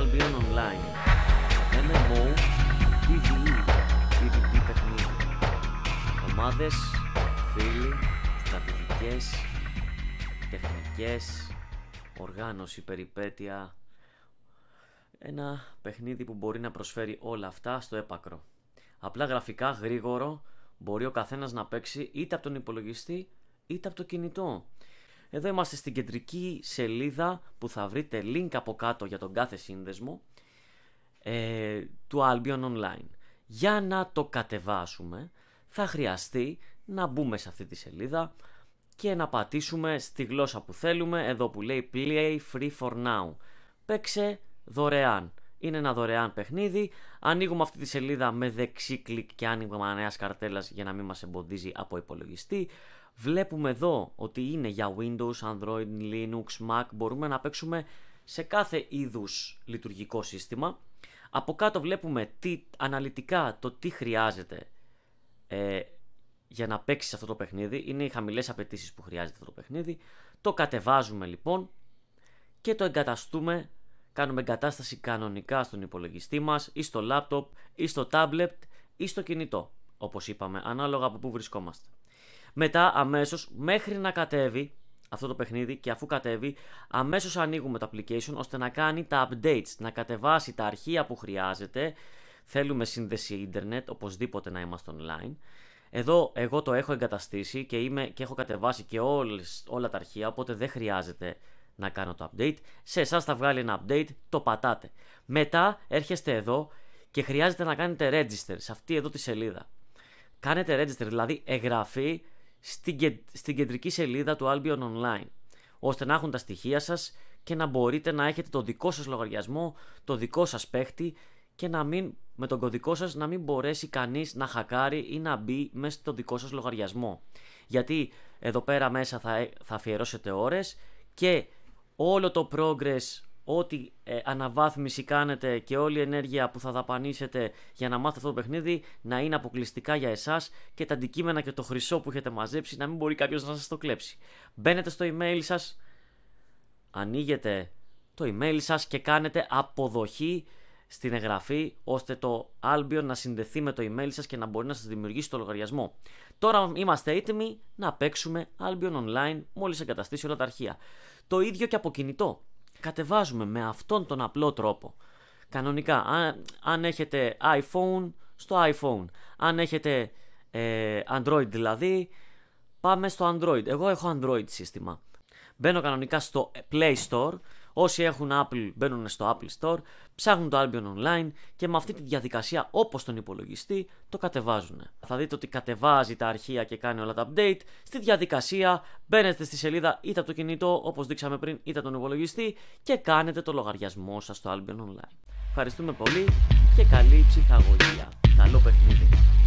Albion Online. MMO, PvE, PvP παιχνίδι. Ομάδες, φίλοι, στρατηγικές, τεχνικές, οργάνωση, περιπέτεια. Ένα παιχνίδι που μπορεί να προσφέρει όλα αυτά στο έπακρο. Απλά γραφικά, γρήγορο, μπορεί ο καθένας να παίξει είτε από τον υπολογιστή είτε από το κινητό. Εδώ είμαστε στην κεντρική σελίδα που θα βρείτε link από κάτω για τον κάθε σύνδεσμο ε, του Albion Online. Για να το κατεβάσουμε θα χρειαστεί να μπούμε σε αυτή τη σελίδα και να πατήσουμε στη γλώσσα που θέλουμε εδώ που λέει Play Free for Now. Παίξε δωρεάν. Είναι ένα δωρεάν παιχνίδι. Ανοίγουμε αυτή τη σελίδα με δεξί κλικ και άνοιγμα νέας καρτέλας για να μην μας εμποδίζει από υπολογιστή. Βλέπουμε εδώ ότι είναι για Windows, Android, Linux, Mac. Μπορούμε να παίξουμε σε κάθε είδους λειτουργικό σύστημα. Από κάτω βλέπουμε τι, αναλυτικά το τι χρειάζεται ε, για να παίξεις αυτό το παιχνίδι. Είναι οι χαμηλές απαιτήσεις που χρειάζεται αυτό το παιχνίδι. Το κατεβάζουμε λοιπόν και το εγκαταστούμε Κάνουμε εγκατάσταση κανονικά στον υπολογιστή μας ή στο laptop ή στο tablet ή στο κινητό, όπως είπαμε, ανάλογα από πού βρισκόμαστε. Μετά αμέσως μέχρι να κατέβει αυτό το παιχνίδι και αφού κατέβει αμέσως ανοίγουμε το application ώστε να κάνει τα updates, να κατεβάσει τα αρχεία που χρειάζεται. Θέλουμε σύνδεση ίντερνετ, οπωσδήποτε να είμαστε online. Εδώ εγώ το έχω εγκαταστήσει και, είμαι, και έχω κατεβάσει και όλες, όλα τα αρχεία, οπότε δεν χρειάζεται να κάνω το update. Σε εσάς θα βγάλει ένα update, το πατάτε. Μετά έρχεστε εδώ και χρειάζεται να κάνετε register σε αυτή εδώ τη σελίδα. Κάνετε register, δηλαδή εγγραφή στην, στην κεντρική σελίδα του Albion Online, ώστε να έχουν τα στοιχεία σας και να μπορείτε να έχετε το δικό σας λογαριασμό, το δικό σας παίχτη και να μην, με τον κωδικό σας να μην μπορέσει κανείς να χακάρει ή να μπει μέσα στο δικό σας λογαριασμό. Γιατί εδώ πέρα μέσα θα, θα αφιερώσετε ώρες και όλο το progress, ό,τι ε, αναβάθμιση κάνετε και όλη η ενέργεια που θα δαπανίσετε για να μάθετε αυτό το παιχνίδι να είναι αποκλειστικά για εσάς και τα αντικείμενα και το χρυσό που έχετε μαζέψει να μην μπορεί κάποιος να σας το κλέψει. Μπαίνετε στο email σας, ανοίγετε το email σας και κάνετε αποδοχή στην εγγραφή ώστε το Albion να συνδεθεί με το email σας και να μπορεί να σας δημιουργήσει το λογαριασμό. Τώρα είμαστε έτοιμοι να παίξουμε Albion Online μόλις εγκαταστήσει όλα τα αρχεία. Το ίδιο και από κινητό. Κατεβάζουμε με αυτόν τον απλό τρόπο. Κανονικά, αν, αν έχετε iPhone, στο iPhone. Αν έχετε ε, Android δηλαδή, πάμε στο Android. Εγώ έχω Android σύστημα. Μπαίνω κανονικά στο Play Store Όσοι έχουν Apple μπαίνουν στο Apple Store, ψάχνουν το Albion Online και με αυτή τη διαδικασία όπως τον υπολογιστή το κατεβάζουν. Θα δείτε ότι κατεβάζει τα αρχεία και κάνει όλα τα update. Στη διαδικασία μπαίνετε στη σελίδα είτε από το κινητό όπως δείξαμε πριν είτε τον υπολογιστή και κάνετε το λογαριασμό σας στο Albion Online. Ευχαριστούμε πολύ και καλή ψυχαγωγία. Καλό παιχνίδι.